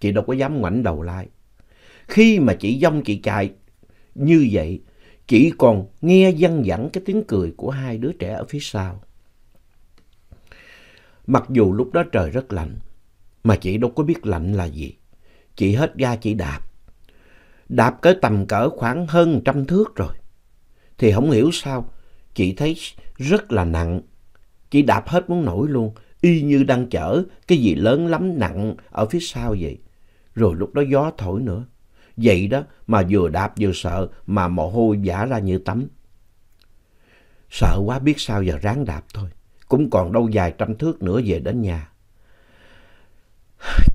Chị đâu có dám ngoảnh đầu lại. Khi mà chị dông chị chạy như vậy, chỉ còn nghe dân dẫn cái tiếng cười của hai đứa trẻ ở phía sau. Mặc dù lúc đó trời rất lạnh, mà chị đâu có biết lạnh là gì. Chị hết ga chị đạp, đạp cái tầm cỡ khoảng hơn trăm thước rồi. Thì không hiểu sao, chị thấy rất là nặng. Chị đạp hết muốn nổi luôn, y như đang chở cái gì lớn lắm nặng ở phía sau vậy. Rồi lúc đó gió thổi nữa. Vậy đó mà vừa đạp vừa sợ mà mồ hôi giả ra như tắm. Sợ quá biết sao giờ ráng đạp thôi. Cũng còn đâu dài trăm thước nữa về đến nhà.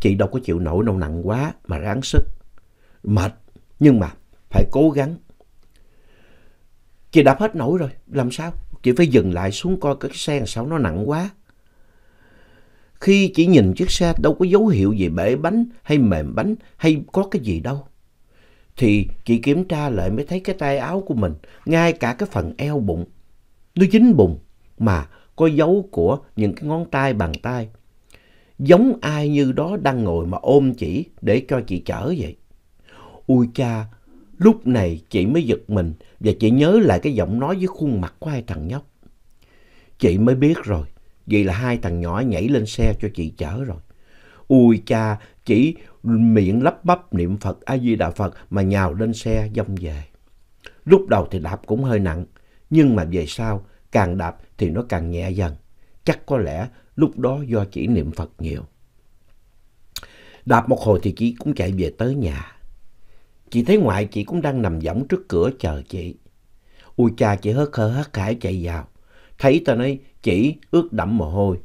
Chị đâu có chịu nổi đâu nặng quá mà ráng sức. Mệt nhưng mà phải cố gắng. Chị đạp hết nổi rồi, làm sao? Chị phải dừng lại xuống coi cái xe làm sao nó nặng quá. Khi chỉ nhìn chiếc xe đâu có dấu hiệu gì bể bánh hay mềm bánh hay có cái gì đâu. Thì chị kiểm tra lại mới thấy cái tay áo của mình, ngay cả cái phần eo bụng. Nó dính bụng mà có dấu của những cái ngón tay bàn tay. Giống ai như đó đang ngồi mà ôm chỉ để cho chị chở vậy. Ui cha, lúc này chị mới giật mình và chị nhớ lại cái giọng nói với khuôn mặt của hai thằng nhóc. Chị mới biết rồi, vậy là hai thằng nhỏ nhảy lên xe cho chị chở rồi. Ui cha, chị miệng lắp bắp niệm Phật A-di-đà Phật mà nhào lên xe dông về. Lúc đầu thì đạp cũng hơi nặng, nhưng mà về sau càng đạp thì nó càng nhẹ dần. Chắc có lẽ lúc đó do chị niệm Phật nhiều. Đạp một hồi thì chị cũng chạy về tới nhà. Chị thấy ngoại chị cũng đang nằm võng trước cửa chờ chị. Ui cha chị hớt hơ hớt khải chạy vào. Thấy ta nói chị ướt đẫm mồ hôi.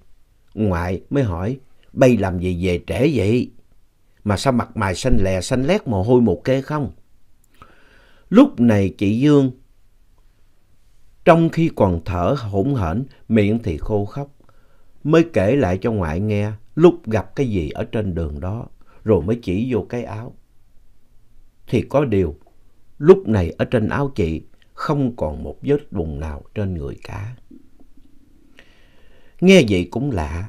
Ngoại mới hỏi bay làm gì về trễ vậy? Mà sao mặt mày xanh lè xanh lét mồ hôi một kê không? Lúc này chị Dương trong khi còn thở hỗn hển, miệng thì khô khóc. Mới kể lại cho ngoại nghe lúc gặp cái gì ở trên đường đó, rồi mới chỉ vô cái áo thì có điều lúc này ở trên áo chị không còn một vết bùn nào trên người cả. Nghe vậy cũng lạ,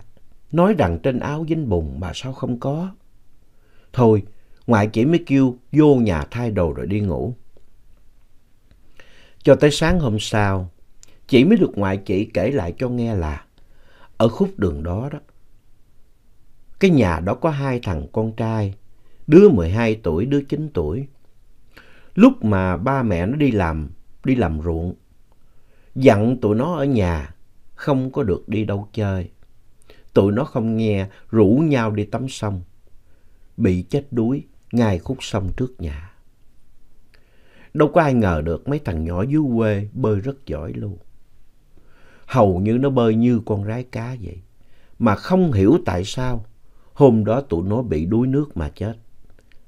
nói rằng trên áo dính bùn mà sao không có. Thôi, ngoại chị mới kêu vô nhà thay đồ rồi đi ngủ. Cho tới sáng hôm sau, chị mới được ngoại chị kể lại cho nghe là ở khúc đường đó đó, cái nhà đó có hai thằng con trai, đứa mười hai tuổi, đứa chín tuổi lúc mà ba mẹ nó đi làm, đi làm ruộng. Dặn tụi nó ở nhà, không có được đi đâu chơi. Tụi nó không nghe, rủ nhau đi tắm sông. Bị chết đuối ngay khúc sông trước nhà. Đâu có ai ngờ được mấy thằng nhỏ dưới quê bơi rất giỏi luôn. Hầu như nó bơi như con rái cá vậy. Mà không hiểu tại sao hôm đó tụi nó bị đuối nước mà chết.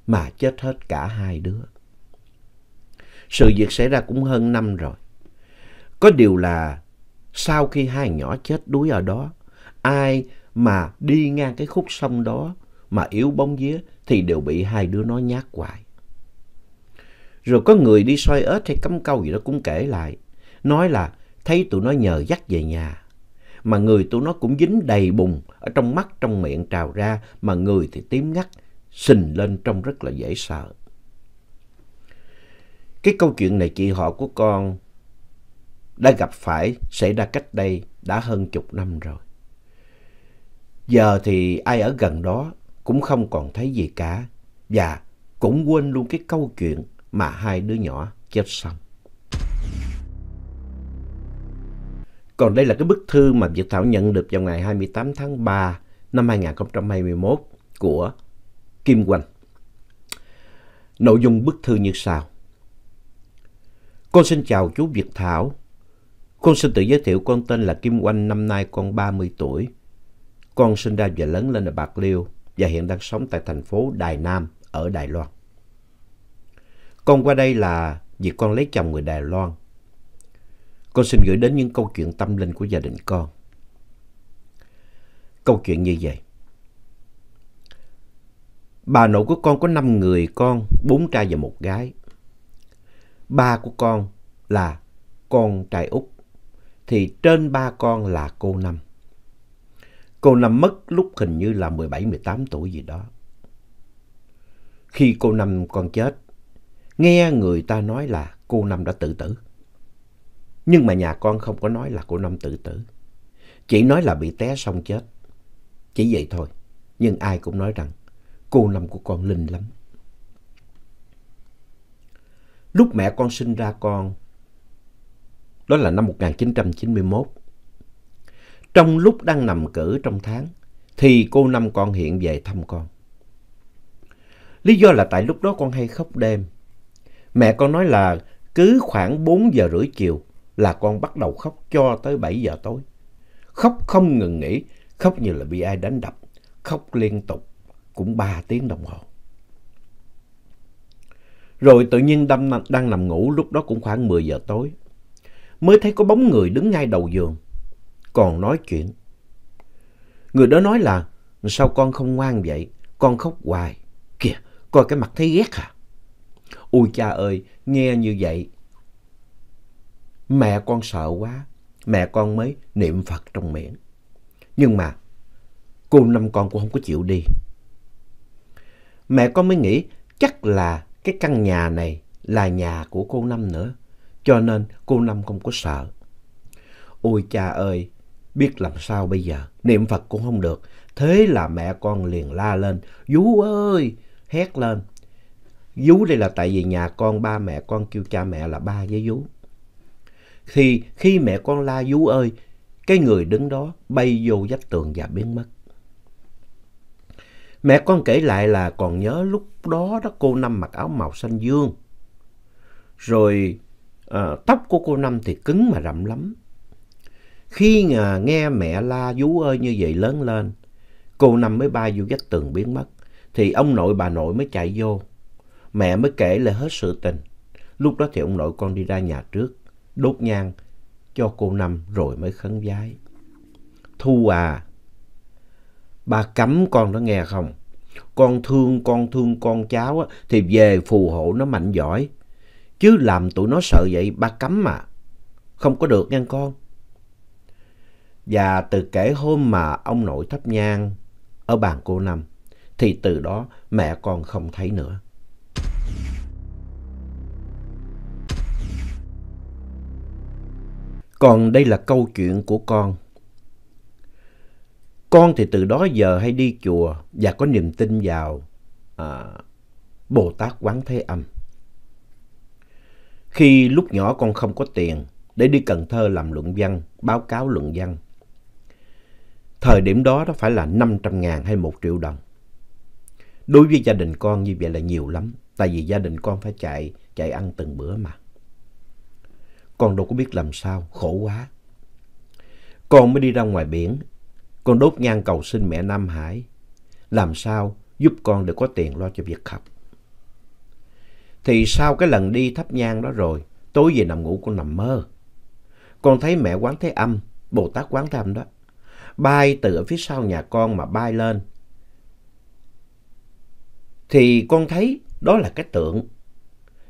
Mà chết hết cả hai đứa. Sự việc xảy ra cũng hơn năm rồi. Có điều là sau khi hai nhỏ chết đuối ở đó, ai mà đi ngang cái khúc sông đó mà yếu bóng vía thì đều bị hai đứa nó nhát hoài. Rồi có người đi soi ớt hay cắm câu gì đó cũng kể lại, nói là thấy tụi nó nhờ dắt về nhà. Mà người tụi nó cũng dính đầy bùn, ở trong mắt, trong miệng trào ra, mà người thì tím ngắt, sình lên trông rất là dễ sợ. Cái câu chuyện này chị họ của con đã gặp phải xảy ra cách đây đã hơn chục năm rồi. Giờ thì ai ở gần đó cũng không còn thấy gì cả và cũng quên luôn cái câu chuyện mà hai đứa nhỏ chết xong. Còn đây là cái bức thư mà Việt Thảo nhận được vào ngày 28 tháng 3 năm 2021 của Kim quỳnh Nội dung bức thư như sau. Con xin chào chú Việt Thảo. Con xin tự giới thiệu con tên là Kim Oanh, năm nay con 30 tuổi. Con sinh ra và lớn lên ở Bạc Liêu và hiện đang sống tại thành phố Đài Nam ở Đài Loan. Con qua đây là vì con lấy chồng người Đài Loan. Con xin gửi đến những câu chuyện tâm linh của gia đình con. Câu chuyện như vậy. Bà nội của con có 5 người con, 4 trai và một gái ba của con là con trai út thì trên ba con là cô Năm. Cô Năm mất lúc hình như là mười bảy mười tám tuổi gì đó. Khi cô Năm con chết, nghe người ta nói là cô Năm đã tự tử. Nhưng mà nhà con không có nói là cô Năm tự tử. Chỉ nói là bị té xong chết. Chỉ vậy thôi. Nhưng ai cũng nói rằng cô Năm của con linh lắm lúc mẹ con sinh ra con. Đó là năm 1991. Trong lúc đang nằm cử trong tháng, thì cô năm con hiện về thăm con. Lý do là tại lúc đó con hay khóc đêm. Mẹ con nói là cứ khoảng 4 giờ rưỡi chiều là con bắt đầu khóc cho tới 7 giờ tối. Khóc không ngừng nghỉ, khóc như là bị ai đánh đập, khóc liên tục cũng 3 tiếng đồng hồ. Rồi tự nhiên Đâm đang nằm ngủ lúc đó cũng khoảng 10 giờ tối. Mới thấy có bóng người đứng ngay đầu giường. Còn nói chuyện. Người đó nói là sao con không ngoan vậy? Con khóc hoài. Kìa, coi cái mặt thấy ghét hả Ôi cha ơi, nghe như vậy. Mẹ con sợ quá. Mẹ con mới niệm Phật trong miệng. Nhưng mà cô năm con cũng không có chịu đi. Mẹ con mới nghĩ chắc là cái căn nhà này là nhà của cô Năm nữa, cho nên cô Năm không có sợ. Ôi cha ơi, biết làm sao bây giờ, niệm Phật cũng không được. Thế là mẹ con liền la lên, Vú ơi, hét lên. Vú đây là tại vì nhà con ba mẹ con kêu cha mẹ là ba với Vú. Thì khi mẹ con la Vú ơi, cái người đứng đó bay vô vách tường và biến mất. Mẹ con kể lại là còn nhớ lúc đó đó cô Năm mặc áo màu xanh dương. Rồi à, tóc của cô Năm thì cứng mà rậm lắm. Khi à, nghe mẹ la vú ơi như vậy lớn lên, cô Năm mới bay vô vách tường biến mất. Thì ông nội bà nội mới chạy vô. Mẹ mới kể là hết sự tình. Lúc đó thì ông nội con đi ra nhà trước, đốt nhang cho cô Năm rồi mới khấn vái. Thu à, bà cấm con đó nghe không? con thương con thương con cháu á, thì về phù hộ nó mạnh giỏi. Chứ làm tụi nó sợ vậy ba cấm mà. Không có được nha con. Và từ kể hôm mà ông nội thắp nhang ở bàn cô Năm thì từ đó mẹ con không thấy nữa. Còn đây là câu chuyện của con con thì từ đó giờ hay đi chùa và có niềm tin vào à, Bồ Tát Quán Thế Âm. Khi lúc nhỏ con không có tiền để đi Cần Thơ làm luận văn, báo cáo luận văn. Thời điểm đó đó phải là 500 ngàn hay 1 triệu đồng. Đối với gia đình con như vậy là nhiều lắm, tại vì gia đình con phải chạy, chạy ăn từng bữa mà. Con đâu có biết làm sao, khổ quá. Con mới đi ra ngoài biển con đốt nhang cầu xin mẹ Nam Hải. Làm sao giúp con được có tiền lo cho việc học. Thì sau cái lần đi thắp nhang đó rồi, tối về nằm ngủ con nằm mơ. Con thấy mẹ quán thế âm, Bồ Tát quán thế âm đó, bay từ ở phía sau nhà con mà bay lên. Thì con thấy đó là cái tượng,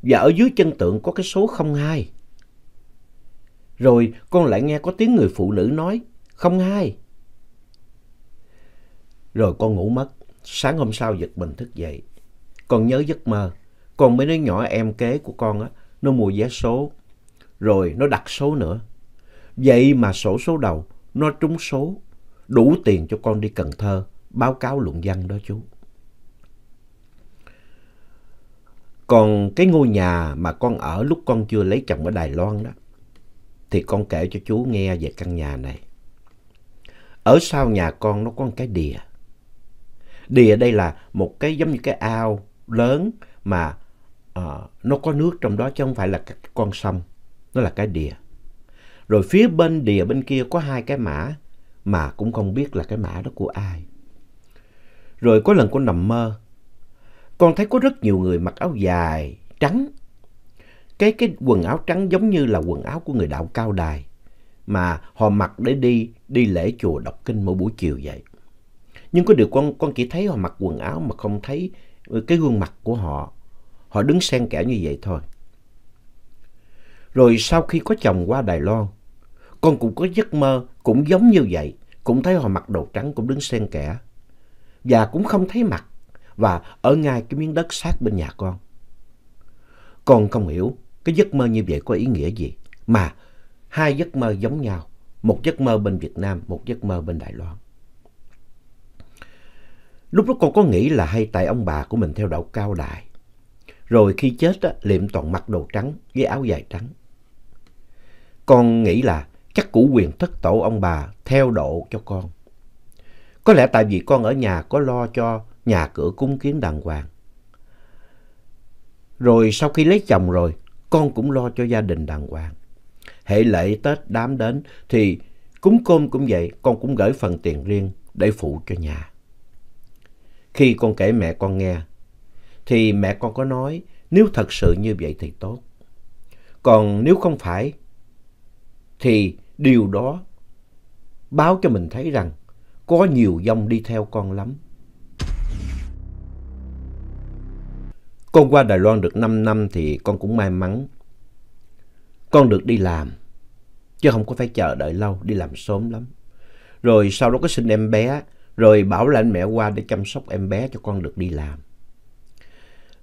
và ở dưới chân tượng có cái số 02. Rồi con lại nghe có tiếng người phụ nữ nói, 02. Rồi con ngủ mất, sáng hôm sau giật mình thức dậy. Con nhớ giấc mơ, con mới nói nhỏ em kế của con á, nó mua vé số, rồi nó đặt số nữa. Vậy mà sổ số đầu, nó trúng số, đủ tiền cho con đi Cần Thơ, báo cáo luận văn đó chú. Còn cái ngôi nhà mà con ở lúc con chưa lấy chồng ở Đài Loan đó, thì con kể cho chú nghe về căn nhà này. Ở sau nhà con nó có một cái đìa ở đây là một cái giống như cái ao lớn mà uh, nó có nước trong đó chứ không phải là cái con sông. Nó là cái đìa. Rồi phía bên đìa bên kia có hai cái mã mà cũng không biết là cái mã đó của ai. Rồi có lần con nằm mơ. Con thấy có rất nhiều người mặc áo dài, trắng. Cái, cái quần áo trắng giống như là quần áo của người đạo cao đài mà họ mặc để đi đi lễ chùa đọc kinh mỗi buổi chiều vậy. Nhưng có điều con, con chỉ thấy họ mặc quần áo mà không thấy cái gương mặt của họ. Họ đứng xen kẽ như vậy thôi. Rồi sau khi có chồng qua Đài Loan, con cũng có giấc mơ cũng giống như vậy. Cũng thấy họ mặc đồ trắng cũng đứng xen kẽ. Và cũng không thấy mặt. Và ở ngay cái miếng đất sát bên nhà con. Con không hiểu cái giấc mơ như vậy có ý nghĩa gì. Mà hai giấc mơ giống nhau. Một giấc mơ bên Việt Nam, một giấc mơ bên Đài Loan. Lúc đó con có nghĩ là hay tại ông bà của mình theo đạo cao đại. Rồi khi chết á, Liệm toàn mặc đồ trắng với áo dài trắng. Con nghĩ là chắc cụ quyền thất tổ ông bà theo độ cho con. Có lẽ tại vì con ở nhà có lo cho nhà cửa cung kiến đàng hoàng. Rồi sau khi lấy chồng rồi, con cũng lo cho gia đình đàng hoàng. Hệ lễ Tết đám đến thì cúng cơm cũng vậy, con cũng gửi phần tiền riêng để phụ cho nhà. Khi con kể mẹ con nghe, thì mẹ con có nói nếu thật sự như vậy thì tốt. Còn nếu không phải, thì điều đó báo cho mình thấy rằng có nhiều dông đi theo con lắm. Con qua Đài Loan được năm năm thì con cũng may mắn. Con được đi làm, chứ không có phải chờ đợi lâu, đi làm sớm lắm. Rồi sau đó có sinh em bé, rồi bảo là anh mẹ qua để chăm sóc em bé cho con được đi làm.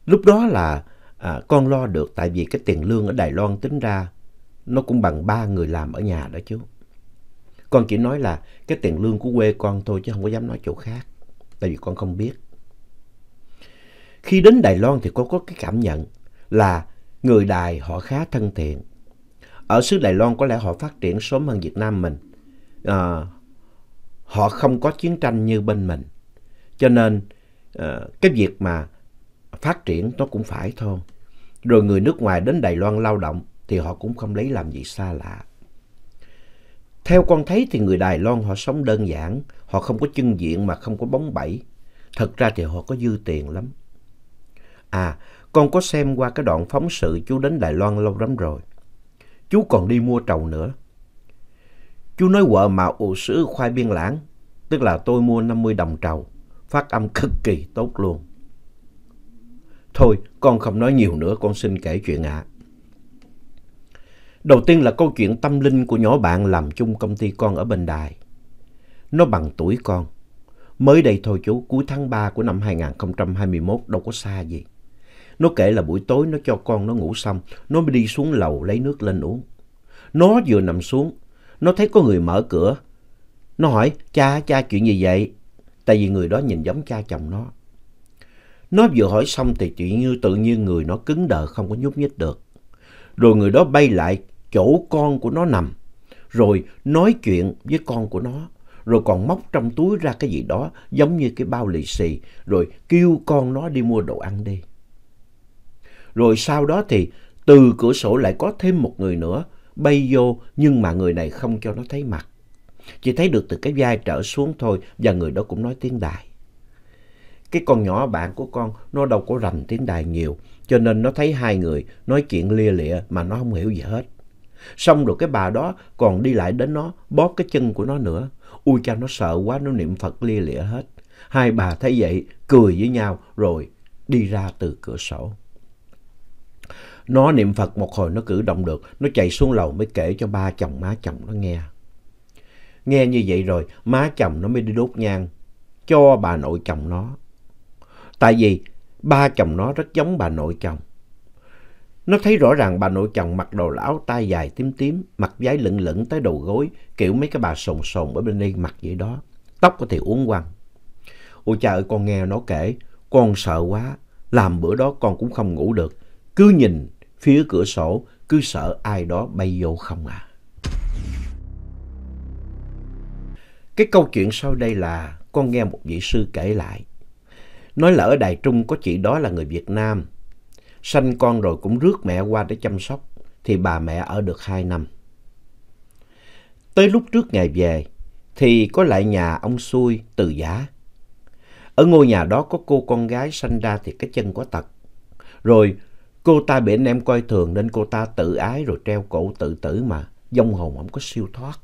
Lúc đó là à, con lo được tại vì cái tiền lương ở Đài Loan tính ra nó cũng bằng ba người làm ở nhà đó chứ. Con chỉ nói là cái tiền lương của quê con thôi chứ không có dám nói chỗ khác, tại vì con không biết. Khi đến Đài Loan thì con có cái cảm nhận là người Đài họ khá thân thiện. Ở xứ Đài Loan có lẽ họ phát triển sớm hơn Việt Nam mình. À, họ không có chiến tranh như bên mình. Cho nên ờ, cái việc mà phát triển nó cũng phải thôi. Rồi người nước ngoài đến Đài Loan lao động thì họ cũng không lấy làm gì xa lạ. Theo con thấy thì người Đài Loan họ sống đơn giản, họ không có chân diện mà không có bóng bẫy. Thật ra thì họ có dư tiền lắm. À, con có xem qua cái đoạn phóng sự chú đến Đài Loan lâu lắm rồi. Chú còn đi mua trầu nữa. Chú nói quợ mà ủ sữa khoai biên lãng, tức là tôi mua 50 đồng trầu, phát âm cực kỳ tốt luôn. Thôi, con không nói nhiều nữa, con xin kể chuyện ạ. À. Đầu tiên là câu chuyện tâm linh của nhỏ bạn làm chung công ty con ở bên Đài. Nó bằng tuổi con. Mới đây thôi chú, cuối tháng 3 của năm 2021 đâu có xa gì. Nó kể là buổi tối nó cho con nó ngủ xong, nó mới đi xuống lầu lấy nước lên uống. Nó vừa nằm xuống, nó thấy có người mở cửa. Nó hỏi, cha, cha chuyện gì vậy? Tại vì người đó nhìn giống cha chồng nó. Nó vừa hỏi xong thì chuyện như tự nhiên người nó cứng đờ không có nhúc nhích được. Rồi người đó bay lại chỗ con của nó nằm. Rồi nói chuyện với con của nó. Rồi còn móc trong túi ra cái gì đó giống như cái bao lì xì. Rồi kêu con nó đi mua đồ ăn đi. Rồi sau đó thì từ cửa sổ lại có thêm một người nữa bay vô nhưng mà người này không cho nó thấy mặt. Chỉ thấy được từ cái vai trở xuống thôi và người đó cũng nói tiếng Đài. Cái con nhỏ bạn của con nó đâu có rành tiếng Đài nhiều cho nên nó thấy hai người nói chuyện lia lịa mà nó không hiểu gì hết. Xong rồi cái bà đó còn đi lại đến nó bóp cái chân của nó nữa. Ui cha nó sợ quá nó niệm Phật lia lịa hết. Hai bà thấy vậy cười với nhau rồi đi ra từ cửa sổ. Nó niệm Phật một hồi nó cử động được, nó chạy xuống lầu mới kể cho ba chồng má chồng nó nghe. Nghe như vậy rồi, má chồng nó mới đi đốt nhang cho bà nội chồng nó. Tại vì ba chồng nó rất giống bà nội chồng. Nó thấy rõ ràng bà nội chồng mặc đồ lão tay dài tím tím, mặc váy lửng lửng tới đầu gối, kiểu mấy cái bà sồn sồn ở bên đây mặc vậy đó. Tóc có thể uốn quăng. Ôi cha ơi con nghe nó kể, con sợ quá, làm bữa đó con cũng không ngủ được. Cứ nhìn phía cửa sổ cứ sợ ai đó bay vô không à. Cái câu chuyện sau đây là con nghe một vị sư kể lại. Nói là ở Đài Trung có chị đó là người Việt Nam. Sanh con rồi cũng rước mẹ qua để chăm sóc. Thì bà mẹ ở được 2 năm. Tới lúc trước ngày về thì có lại nhà ông xui từ giá. Ở ngôi nhà đó có cô con gái sanh ra thì cái chân có tật. Rồi Cô ta bị anh em coi thường nên cô ta tự ái rồi treo cổ tự tử mà, dông hồn không có siêu thoát.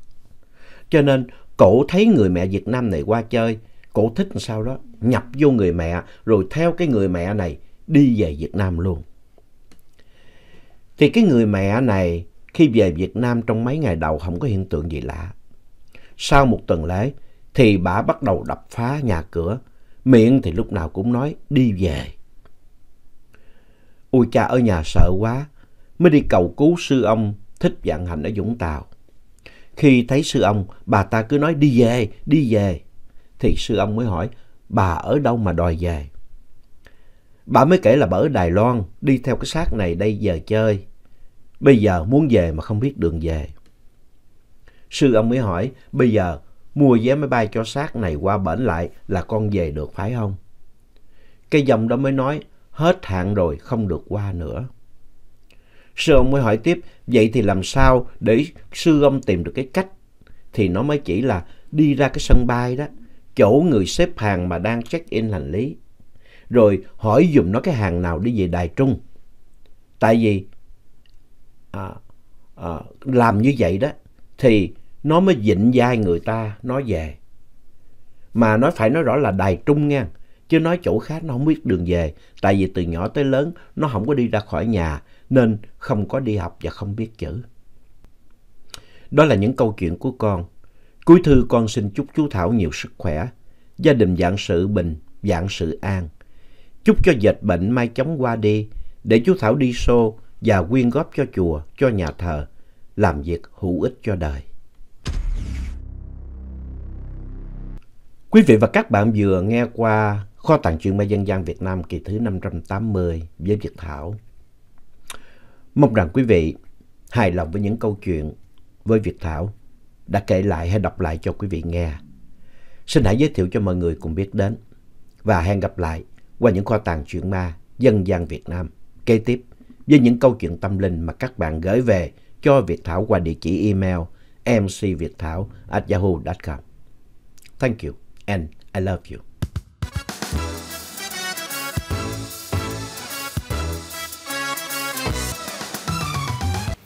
Cho nên cổ thấy người mẹ Việt Nam này qua chơi, cổ thích sao đó, nhập vô người mẹ rồi theo cái người mẹ này đi về Việt Nam luôn. Thì cái người mẹ này khi về Việt Nam trong mấy ngày đầu không có hiện tượng gì lạ. Sau một tuần lễ thì bà bắt đầu đập phá nhà cửa, miệng thì lúc nào cũng nói đi về. Ôi cha ở nhà sợ quá, mới đi cầu cứu sư ông thích dạng hành ở Vũng Tàu. Khi thấy sư ông, bà ta cứ nói đi về, đi về. Thì sư ông mới hỏi, bà ở đâu mà đòi về? Bà mới kể là bà ở Đài Loan, đi theo cái xác này đây giờ chơi. Bây giờ muốn về mà không biết đường về. Sư ông mới hỏi, bây giờ mua vé máy bay cho xác này qua bển lại là con về được phải không? Cái dòng đó mới nói, hết hạn rồi không được qua nữa. Sư ông mới hỏi tiếp, vậy thì làm sao để sư ông tìm được cái cách? Thì nó mới chỉ là đi ra cái sân bay đó, chỗ người xếp hàng mà đang check-in hành lý. Rồi hỏi dùm nó cái hàng nào đi về Đài Trung. Tại vì à, à, làm như vậy đó thì nó mới dịnh vai người ta nói về. Mà nó phải nói rõ là Đài Trung nha, Chứ nói chỗ khác nó không biết đường về, tại vì từ nhỏ tới lớn nó không có đi ra khỏi nhà, nên không có đi học và không biết chữ. Đó là những câu chuyện của con. Cuối thư con xin chúc chú Thảo nhiều sức khỏe, gia đình dạng sự bình, dạng sự an. Chúc cho dịch bệnh mai chóng qua đi, để chú Thảo đi xô và quyên góp cho chùa, cho nhà thờ, làm việc hữu ích cho đời. Quý vị và các bạn vừa nghe qua kho tàng truyện ma dân gian Việt Nam kỳ thứ 580 với Việt Thảo. Mong rằng quý vị hài lòng với những câu chuyện với Việt Thảo đã kể lại hay đọc lại cho quý vị nghe. Xin hãy giới thiệu cho mọi người cùng biết đến và hẹn gặp lại qua những kho tàng chuyện ma dân gian Việt Nam kế tiếp với những câu chuyện tâm linh mà các bạn gửi về cho Việt Thảo qua địa chỉ email mcvietthaoyahoo com Thank you and I love you.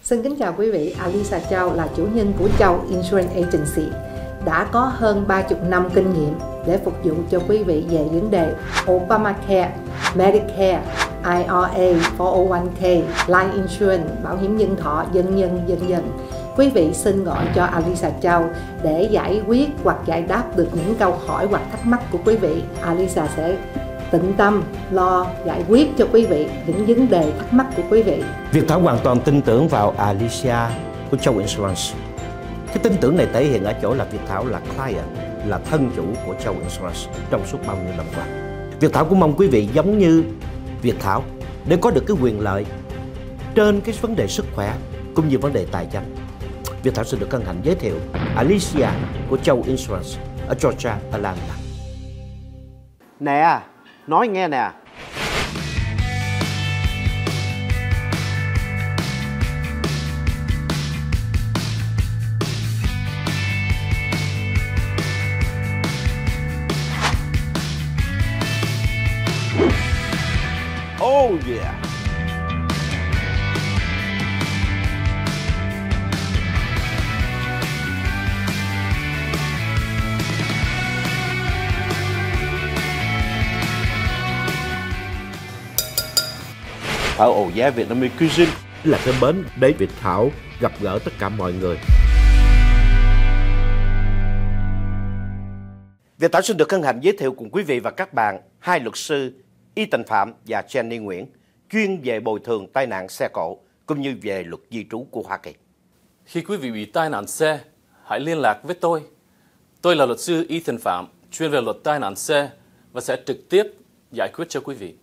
Xin kính chào quý vị, Alisa Châu là chủ nhân của Châu Insurance Agency đã có hơn 30 năm kinh nghiệm để phục vụ cho quý vị về vấn đề Obamacare, Medicare, IRA, 401k, Life Insurance, bảo hiểm nhân thọ, dân dân, dân dân quý vị xin gọi cho Alisa Châu để giải quyết hoặc giải đáp được những câu hỏi hoặc thắc mắc của quý vị. Alisa sẽ tận tâm lo giải quyết cho quý vị những vấn đề thắc mắc của quý vị. Việt Thảo hoàn toàn tin tưởng vào Alicia của Châu Insurance. Cái tin tưởng này thể hiện ở chỗ là Việt Thảo là client, là thân chủ của Châu Insurance trong suốt bao nhiêu năm qua. Việt Thảo cũng mong quý vị giống như Việt Thảo để có được cái quyền lợi trên cái vấn đề sức khỏe cũng như vấn đề tài chính Việt Thảo xin được hân hạnh giới thiệu Alicia của Châu Insurance ở Georgia, Atlanta. Nè, à, nói nghe nè. Oh yeah. Thảo ổ giá Vietnamese Cuisine là cái bến để Việt Thảo gặp gỡ tất cả mọi người. Việt Thảo xin được hân hạnh giới thiệu cùng quý vị và các bạn hai luật sư Y Tần Phạm và Jenny Nguyễn chuyên về bồi thường tai nạn xe cộ cũng như về luật di trú của Hoa Kỳ. Khi quý vị bị tai nạn xe, hãy liên lạc với tôi. Tôi là luật sư Y Tần Phạm, chuyên về luật tai nạn xe và sẽ trực tiếp giải quyết cho quý vị.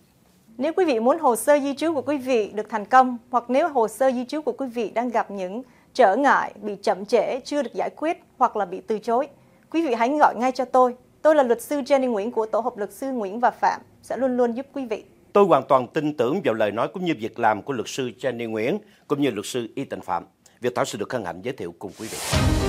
Nếu quý vị muốn hồ sơ di trú của quý vị được thành công hoặc nếu hồ sơ di trú của quý vị đang gặp những trở ngại, bị chậm trễ, chưa được giải quyết hoặc là bị từ chối, quý vị hãy gọi ngay cho tôi. Tôi là luật sư Jenny Nguyễn của Tổ hợp luật sư Nguyễn và Phạm sẽ luôn luôn giúp quý vị. Tôi hoàn toàn tin tưởng vào lời nói cũng như việc làm của luật sư Jenny Nguyễn cũng như luật sư Y Tịnh Phạm. việc Thảo sẽ được hân hạnh giới thiệu cùng quý vị.